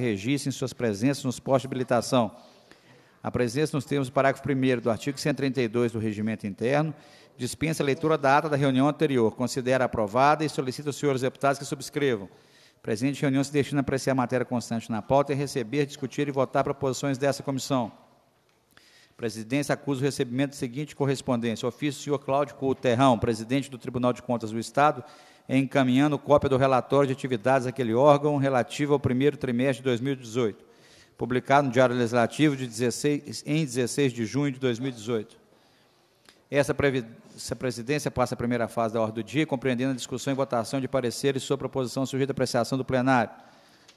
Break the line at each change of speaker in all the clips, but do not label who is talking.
registrem suas presenças nos postos de habilitação. A presença nos termos do parágrafo 1 do artigo 132 do Regimento Interno dispensa a leitura da ata da reunião anterior, considera aprovada e solicita aos senhores deputados que subscrevam. A reunião se destina a apreciar a matéria constante na pauta e receber, discutir e votar proposições dessa comissão. presidência acusa o recebimento da seguinte correspondência: ofício do senhor Cláudio Couto Terrão, presidente do Tribunal de Contas do Estado, encaminhando cópia do relatório de atividades daquele órgão relativo ao primeiro trimestre de 2018, publicado no Diário Legislativo de 16, em 16 de junho de 2018. Essa, essa presidência passa a primeira fase da ordem do dia, compreendendo a discussão e votação de pareceres sobre proposição sujeita à apreciação do plenário.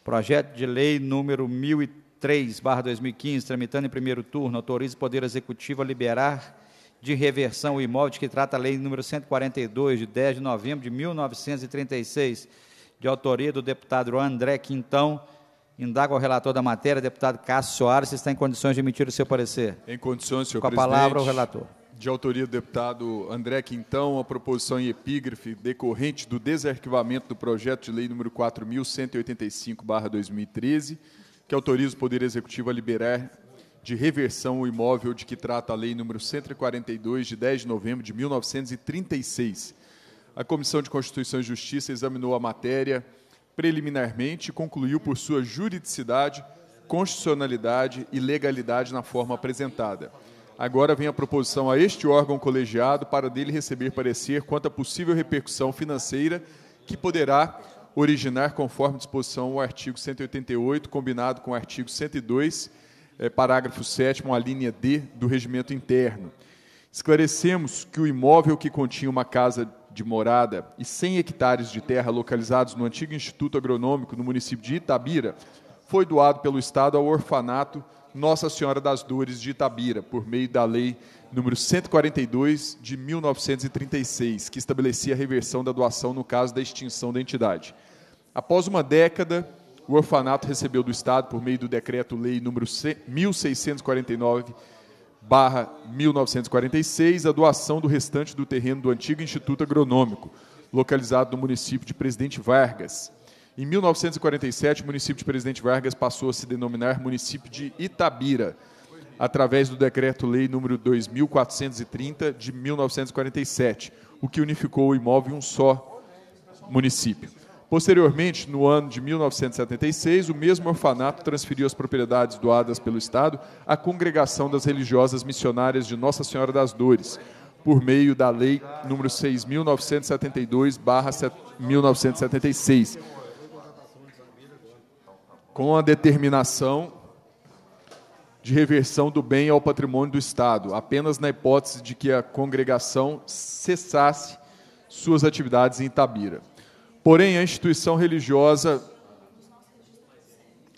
Projeto de lei número 1003, 2015, tramitando em primeiro turno, autoriza o Poder Executivo a liberar de reversão imóvel que trata a lei número 142 de 10 de novembro de 1936, de autoria do deputado André Quintão. Indaga o relator da matéria, deputado Cássio Soares, se está em condições de emitir o seu parecer. Em condições, senhor presidente. Com a presidente, palavra o relator.
De autoria do deputado André Quintão, a proposição em epígrafe decorrente do desarquivamento do projeto de lei número 4185/2013, que autoriza o Poder Executivo a liberar de reversão imóvel de que trata a Lei número 142, de 10 de novembro de 1936. A Comissão de Constituição e Justiça examinou a matéria preliminarmente e concluiu por sua juridicidade, constitucionalidade e legalidade na forma apresentada. Agora vem a proposição a este órgão colegiado para dele receber parecer quanto à possível repercussão financeira que poderá originar conforme disposição o artigo 188, combinado com o artigo 102 é, parágrafo 7, a linha D do regimento interno. Esclarecemos que o imóvel que continha uma casa de morada e 100 hectares de terra localizados no antigo Instituto Agronômico no município de Itabira foi doado pelo Estado ao orfanato Nossa Senhora das Dores de Itabira, por meio da Lei número 142 de 1936, que estabelecia a reversão da doação no caso da extinção da entidade. Após uma década o orfanato recebeu do Estado, por meio do Decreto-Lei número 1649, 1946, a doação do restante do terreno do antigo Instituto Agronômico, localizado no município de Presidente Vargas. Em 1947, o município de Presidente Vargas passou a se denominar município de Itabira, através do Decreto-Lei número 2430 de 1947, o que unificou o imóvel em um só município. Posteriormente, no ano de 1976, o mesmo orfanato transferiu as propriedades doadas pelo Estado à Congregação das Religiosas Missionárias de Nossa Senhora das Dores, por meio da Lei nº 6.972-1976, com a determinação de reversão do bem ao patrimônio do Estado, apenas na hipótese de que a congregação cessasse suas atividades em Itabira. Porém, a instituição religiosa,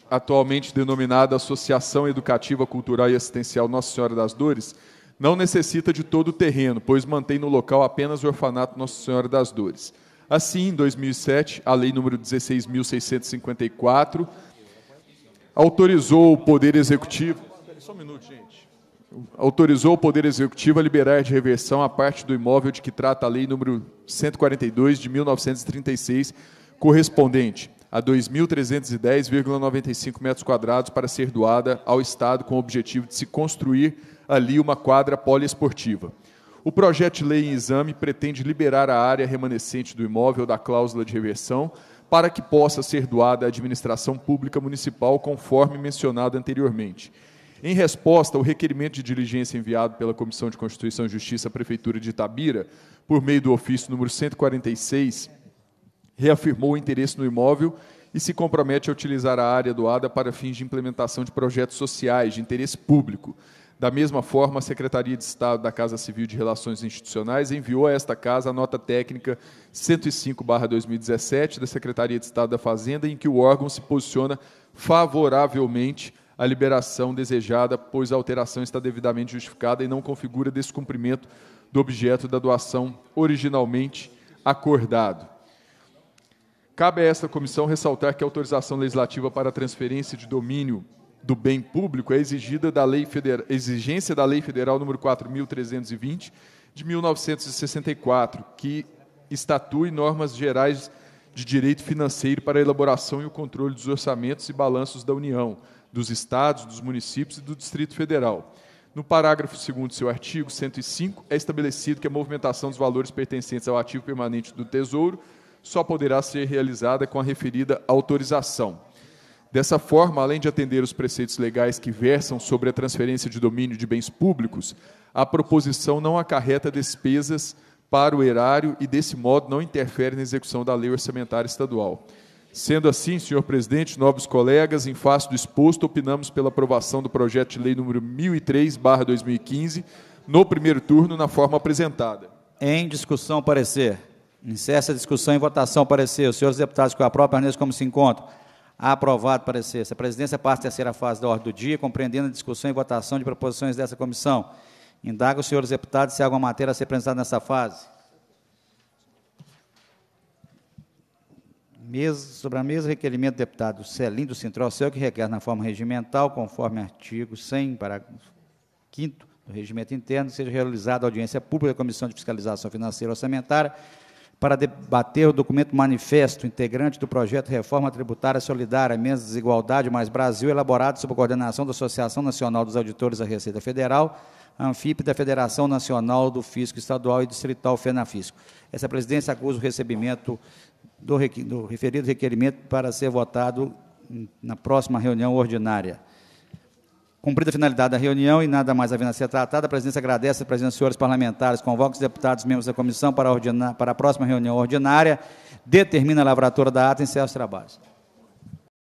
atualmente denominada Associação Educativa Cultural e Assistencial Nossa Senhora das Dores, não necessita de todo o terreno, pois mantém no local apenas o orfanato Nossa Senhora das Dores. Assim, em 2007, a Lei nº 16.654 autorizou o Poder Executivo... Só um minuto, gente autorizou o Poder Executivo a liberar de reversão a parte do imóvel de que trata a Lei número 142 de 1936, correspondente a 2.310,95 metros quadrados para ser doada ao Estado com o objetivo de se construir ali uma quadra poliesportiva. O projeto de lei em exame pretende liberar a área remanescente do imóvel da cláusula de reversão para que possa ser doada à administração pública municipal, conforme mencionado anteriormente. Em resposta ao requerimento de diligência enviado pela Comissão de Constituição e Justiça à Prefeitura de Itabira, por meio do ofício número 146, reafirmou o interesse no imóvel e se compromete a utilizar a área doada para fins de implementação de projetos sociais de interesse público. Da mesma forma, a Secretaria de Estado da Casa Civil de Relações Institucionais enviou a esta casa a nota técnica 105/2017 da Secretaria de Estado da Fazenda em que o órgão se posiciona favoravelmente a liberação desejada, pois a alteração está devidamente justificada e não configura descumprimento do objeto da doação originalmente acordado. Cabe a esta comissão ressaltar que a autorização legislativa para a transferência de domínio do bem público é exigida da lei federal, exigência da Lei Federal número 4320 de 1964, que estatui normas gerais de direito financeiro para a elaboração e o controle dos orçamentos e balanços da União, dos estados, dos municípios e do Distrito Federal. No parágrafo 2 do seu artigo 105, é estabelecido que a movimentação dos valores pertencentes ao ativo permanente do Tesouro só poderá ser realizada com a referida autorização. Dessa forma, além de atender os preceitos legais que versam sobre a transferência de domínio de bens públicos, a proposição não acarreta despesas para o erário e, desse modo, não interfere na execução da lei orçamentária estadual. Sendo assim, senhor presidente, novos colegas, em face do exposto, opinamos pela aprovação do projeto de lei número 1003/2015
no primeiro turno na forma apresentada. Em discussão, parecer. Incesso a discussão em votação, parecer. Os senhores deputados com a própria análise como se encontram? Aprovado, parecer. Se a presidência passa a terceira fase da ordem do dia, compreendendo a discussão e votação de proposições dessa comissão. Indaga os senhores deputados se há alguma matéria a ser apresentada nessa fase. Mesa, sobre a mesa, requerimento do deputado Celim do Central-Céu, que requer na forma regimental, conforme artigo 100, parágrafo 5 do regimento interno, seja realizada audiência pública da Comissão de Fiscalização Financeira e Orçamentária para debater o documento manifesto integrante do projeto Reforma Tributária Solidária, Menos Desigualdade mais Brasil, elaborado sob a coordenação da Associação Nacional dos Auditores da Receita Federal, ANFIP da Federação Nacional do Fisco Estadual e Distrital FENAFISCO. Essa presidência acusa o recebimento do, do referido requerimento para ser votado na próxima reunião ordinária. Cumprida a finalidade da reunião e nada mais havendo a ser tratado, a presidência agradece a presença dos senhores parlamentares, convoca os deputados membros da comissão para, ordinar, para a próxima reunião ordinária, determina a lavratura da ata e encerra os trabalhos.